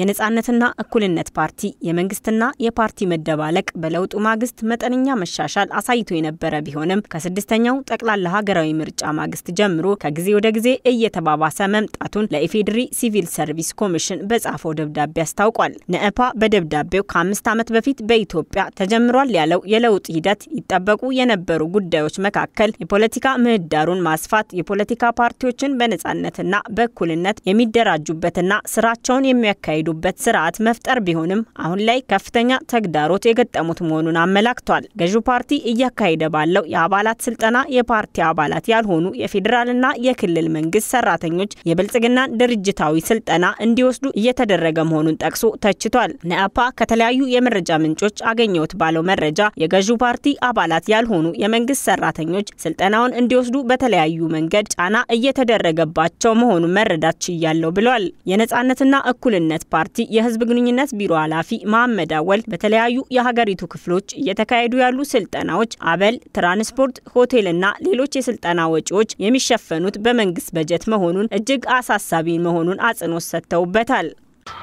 የነፃነትና እኩልነት ፓርቲ የመንግስትና የፓርቲ መደባለቅ በለውጡ ማግስት መጠነኛ መሻሻል አሳይቶ የነበረ ቢሆንም ከስድስተኛው ጠቅላላ ሀገራዊ ምርጫ ማግስት ጀምሮ ከጊዜ ወደ ጊዜ እየተባባሰ መምጣቱን ለኢፌዴሪ ሲቪል ሰርቪስ ኮሚሽን በጻፈው ደብዳቤ አስታውቋል። ነእፓ በደብዳቤው ከአምስት ዓመት በፊት በኢትዮጵያ ተጀምሯል ያለው የለውጥ ሂደት ይጠበቁ የነበሩ ጉዳዮች መካከል የፖለቲካ ምህዳሩን ማስፋት፣ የፖለቲካ ፓርቲዎችን በነፃነትና በእኩልነት የሚደራጁበትና ስራቸውን የሚያካሂዱ የሚሄዱበት ስርዓት መፍጠር ቢሆንም አሁን ላይ ከፍተኛ ተግዳሮት የገጠሙት መሆኑን አመላክቷል። ገዢው ፓርቲ እያካሄደ ባለው የአባላት ስልጠና የፓርቲ አባላት ያልሆኑ የፌዴራልና የክልል መንግስት ሰራተኞች የብልጽግናን ድርጅታዊ ስልጠና እንዲወስዱ እየተደረገ መሆኑን ጠቅሶ ተችቷል። ነአፓ ከተለያዩ የመረጃ ምንጮች አገኘሁት ባለው መረጃ የገዢው ፓርቲ አባላት ያልሆኑ የመንግስት ሰራተኞች ስልጠናውን እንዲወስዱ በተለያዩ መንገድ ጫና እየተደረገባቸው መሆኑን መረዳት ችያለሁ ብሏል። የነጻነትና እኩልነት ፓርቲ የህዝብ ግንኙነት ቢሮ ኃላፊ መሐመድ አወል በተለያዩ የሀገሪቱ ክፍሎች እየተካሄዱ ያሉ ስልጠናዎች አበል፣ ትራንስፖርት፣ ሆቴልና ሌሎች የስልጠና ወጪዎች የሚሸፈኑት በመንግስት በጀት መሆኑን እጅግ አሳሳቢ መሆኑን አጽንኦት ሰጥተውበታል።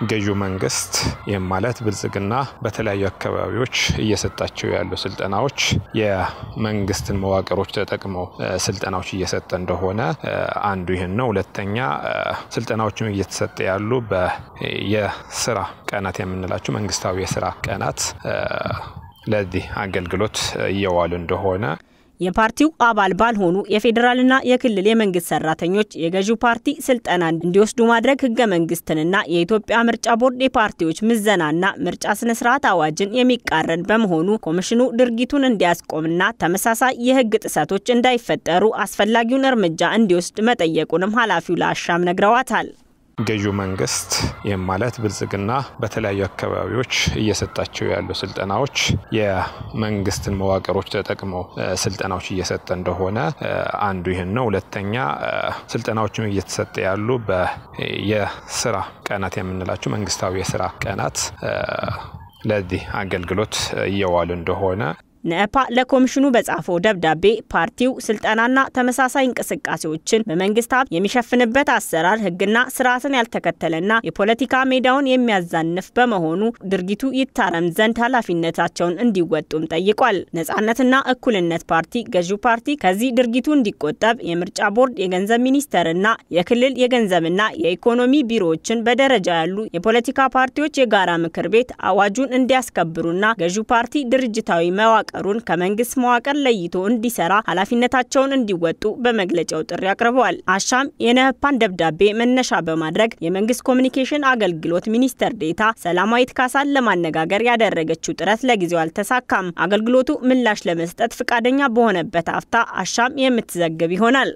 ገዢው መንግስት ይህም ማለት ብልጽግና በተለያዩ አካባቢዎች እየሰጣቸው ያሉ ስልጠናዎች የመንግስትን መዋቅሮች ተጠቅመው ስልጠናዎች እየሰጠ እንደሆነ አንዱ ይህን ነው። ሁለተኛ ስልጠናዎችም እየተሰጠ ያሉ የስራ ቀናት የምንላቸው መንግስታዊ የስራ ቀናት ለዚህ አገልግሎት እየዋሉ እንደሆነ የፓርቲው አባል ባልሆኑ የፌዴራልና የክልል የመንግስት ሰራተኞች የገዢው ፓርቲ ስልጠና እንዲወስዱ ማድረግ ህገ መንግስትንና የኢትዮጵያ ምርጫ ቦርድ የፓርቲዎች ምዘናና ምርጫ ስነስርዓት አዋጅን የሚቃረን በመሆኑ ኮሚሽኑ ድርጊቱን እንዲያስቆምና ተመሳሳይ የህግ ጥሰቶች እንዳይፈጠሩ አስፈላጊውን እርምጃ እንዲወስድ መጠየቁንም ኃላፊው ለአሻም ነግረዋታል። ገዢው መንግስት ይህም ማለት ብልጽግና በተለያዩ አካባቢዎች እየሰጣቸው ያሉ ስልጠናዎች የመንግስትን መዋቅሮች ተጠቅመው ስልጠናዎች እየሰጠ እንደሆነ አንዱ ይህን ነው። ሁለተኛ ስልጠናዎችም እየተሰጠ ያሉ የስራ ቀናት የምንላቸው መንግስታዊ የስራ ቀናት ለዚህ አገልግሎት እየዋሉ እንደሆነ ነፓ ለኮሚሽኑ በጻፈው ደብዳቤ ፓርቲው ስልጠናና ተመሳሳይ እንቅስቃሴዎችን በመንግስት ሀብት የሚሸፍንበት አሰራር ህግና ስርዓትን ያልተከተለና የፖለቲካ ሜዳውን የሚያዛንፍ በመሆኑ ድርጊቱ ይታረም ዘንድ ኃላፊነታቸውን እንዲወጡም ጠይቋል። ነጻነትና እኩልነት ፓርቲ ገዢው ፓርቲ ከዚህ ድርጊቱ እንዲቆጠብ የምርጫ ቦርድ፣ የገንዘብ ሚኒስቴርና የክልል የገንዘብና የኢኮኖሚ ቢሮዎችን በደረጃ ያሉ የፖለቲካ ፓርቲዎች የጋራ ምክር ቤት አዋጁን እንዲያስከብሩና ገዢው ፓርቲ ድርጅታዊ መዋቅ መዋቅሩን ከመንግስት መዋቅር ለይቶ እንዲሰራ ኃላፊነታቸውን እንዲወጡ በመግለጫው ጥሪ አቅርበዋል። አሻም የነህፓን ደብዳቤ መነሻ በማድረግ የመንግስት ኮሚኒኬሽን አገልግሎት ሚኒስተር ዴታ ሰላማዊት ካሳን ለማነጋገር ያደረገችው ጥረት ለጊዜው አልተሳካም። አገልግሎቱ ምላሽ ለመስጠት ፍቃደኛ በሆነበት አፍታ አሻም የምትዘግብ ይሆናል።